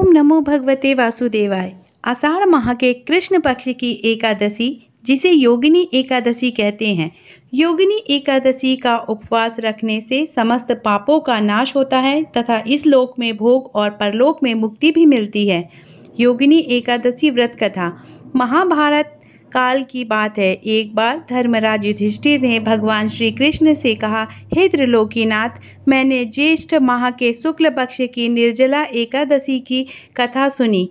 ओम नमो भगवते वासुदेवाय आषाढ़ माह के कृष्ण पक्ष की एकादशी जिसे योगिनी एकादशी कहते हैं योगिनी एकादशी का उपवास रखने से समस्त पापों का नाश होता है तथा इस लोक में भोग और परलोक में मुक्ति भी मिलती है योगिनी एकादशी व्रत कथा महाभारत काल की बात है एक बार धर्मराज युधिष्ठिर ने भगवान श्री कृष्ण से कहा हे त्रिलोकीनाथ मैंने ज्येष्ठ माह के शुक्ल पक्ष की निर्जला एकादशी की कथा सुनी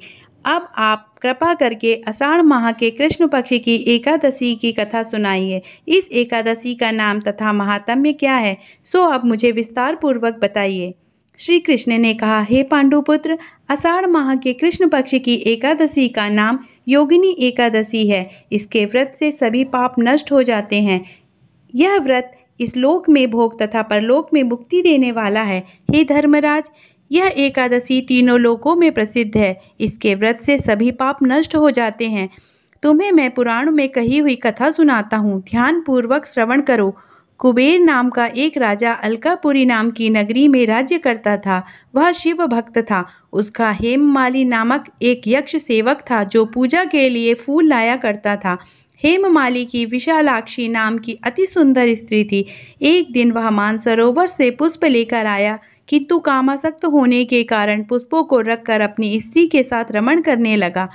अब आप कृपा करके अषाढ़ माह के कृष्ण पक्ष की एकादशी की कथा सुनाइए इस एकादशी का नाम तथा महात्म्य क्या है सो अब मुझे विस्तार पूर्वक बताइए श्री कृष्ण ने कहा हे पांडुपुत्र अषाढ़ माह के कृष्ण पक्ष की एकादशी का नाम योगिनी एकादशी है इसके व्रत से सभी पाप नष्ट हो जाते हैं यह व्रत इस लोक में भोग तथा परलोक में मुक्ति देने वाला है हे धर्मराज यह एकादशी तीनों लोकों में प्रसिद्ध है इसके व्रत से सभी पाप नष्ट हो जाते हैं तुम्हें मैं पुराण में कही हुई कथा सुनाता हूँ ध्यानपूर्वक श्रवण करो कुबेर नाम का एक राजा अलकापुरी नाम की नगरी में राज्य करता था वह शिव भक्त था उसका हेममाली नामक एक यक्ष सेवक था जो पूजा के लिए फूल लाया करता था हेममाली की विशालाक्षी नाम की अति सुंदर स्त्री थी एक दिन वह मानसरोवर से पुष्प लेकर आया किंतु कामासक्त होने के कारण पुष्पों को रखकर अपनी स्त्री के साथ रमण करने लगा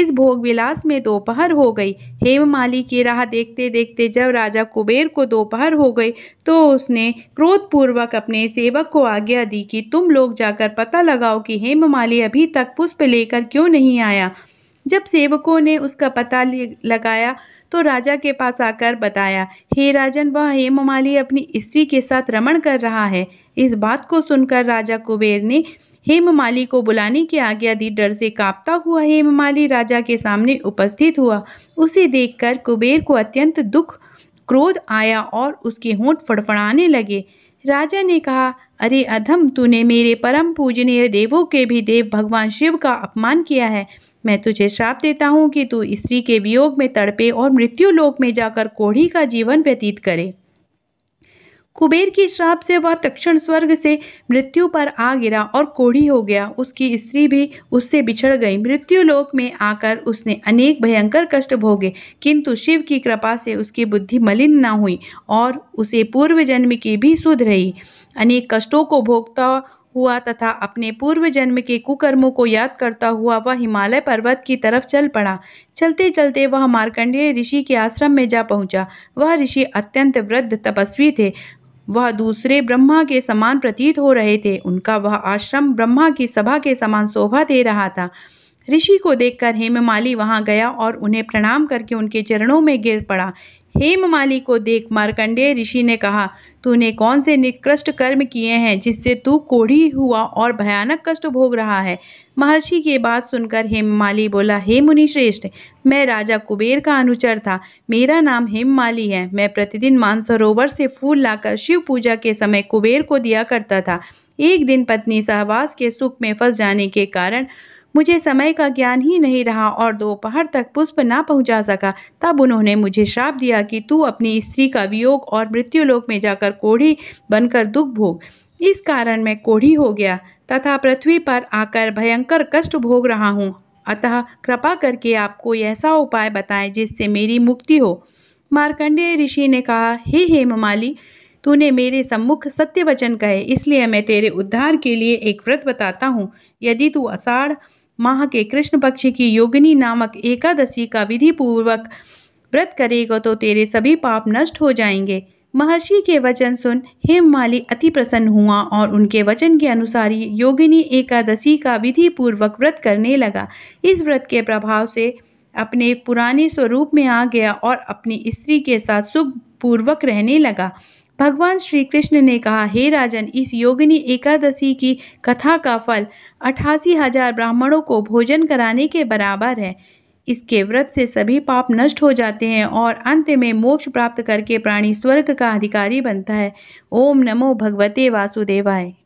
इस भोग विलास में दोपहर हो गई हेममाली की राह देखते देखते जब राजा कुबेर को दोपहर हो गई तो उसने क्रोधपूर्वक अपने सेवक को आज्ञा दी कि तुम लोग जाकर पता लगाओ कि हेममाली अभी तक पुष्प लेकर क्यों नहीं आया जब सेवकों ने उसका पता लगाया तो राजा के पास आकर बताया हे राजन वह हेममाली अपनी स्त्री के साथ रमण कर रहा है इस बात को सुनकर राजा कुबेर ने हेममाली को बुलाने की आज्ञा दी डर से कांपता हुआ हेममाली राजा के सामने उपस्थित हुआ उसे देखकर कुबेर को अत्यंत दुख क्रोध आया और उसके होंठ फड़फड़ाने लगे राजा ने कहा अरे अधम तूने मेरे परम पूजनीय देवों के भी देव भगवान शिव का अपमान किया है मैं तुझे श्राप देता हूँ कि तू स्त्री के वियोग में तड़पे और मृत्यु लोक में जाकर कोढ़ी का जीवन व्यतीत करे कुबेर की श्राप से वह तक्षण स्वर्ग से मृत्यु पर आ गिरा और कोढ़ी हो गया उसकी स्त्री भी उससे बिछड़ गई मृत्यु लोक में आकर उसने अनेक भयंकर कष्ट भोगे किंतु शिव की कृपा से उसकी बुद्धि मलिन ना हुई और उसे पूर्व जन्म की भी सुध रही अनेक कष्टों को भोगता हुआ तथा अपने पूर्व जन्म के कुकर्मों को याद करता हुआ वह हिमालय पर्वत की तरफ चल पड़ा चलते चलते वह मार्कंडेय ऋषि के आश्रम में जा पहुंचा वह ऋषि अत्यंत वृद्ध तपस्वी थे वह दूसरे ब्रह्मा के समान प्रतीत हो रहे थे उनका वह आश्रम ब्रह्मा की सभा के समान शोभा दे रहा था ऋषि को देखकर हेममाली वहां गया और उन्हें प्रणाम करके उनके चरणों में गिर पड़ा हेममाली को देख मारकंडेय ऋषि ने कहा तूने कौन से निकृष्ट कर्म किए हैं जिससे तू कोढ़ी हुआ और भयानक कष्ट भोग रहा है महर्षि की बात सुनकर हेममाली बोला हे मुनि श्रेष्ठ मैं राजा कुबेर का अनुचर था मेरा नाम हेममाली है मैं प्रतिदिन मानसरोवर से फूल लाकर शिव पूजा के समय कुबेर को दिया करता था एक दिन पत्नी सहवास के सुख में फंस जाने के कारण मुझे समय का ज्ञान ही नहीं रहा और दोपहर तक पुष्प ना पहुंचा सका तब उन्होंने मुझे श्राप दिया कि तू अपनी स्त्री का वियोग और मृत्युलोक में जाकर कोढ़ी बनकर दुख भोग इस कारण मैं कोढ़ी हो गया तथा पृथ्वी पर आकर भयंकर कष्ट भोग रहा हूँ अतः कृपा करके आपको ऐसा उपाय बताएं जिससे मेरी मुक्ति हो मार्कंडेय ऋषि ने कहा हे हे ममाली तूने मेरे सम्मुख सत्य वचन कहे इसलिए मैं तेरे उद्धार के लिए एक व्रत बताता हूँ यदि तू अषाढ़ माह के कृष्ण पक्ष की योगिनी नामक एकादशी का विधिपूर्वक व्रत करेगा तो तेरे सभी पाप नष्ट हो जाएंगे महर्षि के वचन सुन माली अति प्रसन्न हुआ और उनके वचन के अनुसार योगिनी एकादशी का विधि पूर्वक व्रत करने लगा इस व्रत के प्रभाव से अपने पुराने स्वरूप में आ गया और अपनी स्त्री के साथ सुख पूर्वक रहने लगा भगवान श्री कृष्ण ने कहा हे राजन इस योगिनी एकादशी की कथा का फल अठासी हजार ब्राह्मणों को भोजन कराने के बराबर है इसके व्रत से सभी पाप नष्ट हो जाते हैं और अंत में मोक्ष प्राप्त करके प्राणी स्वर्ग का अधिकारी बनता है ओम नमो भगवते वासुदेवाय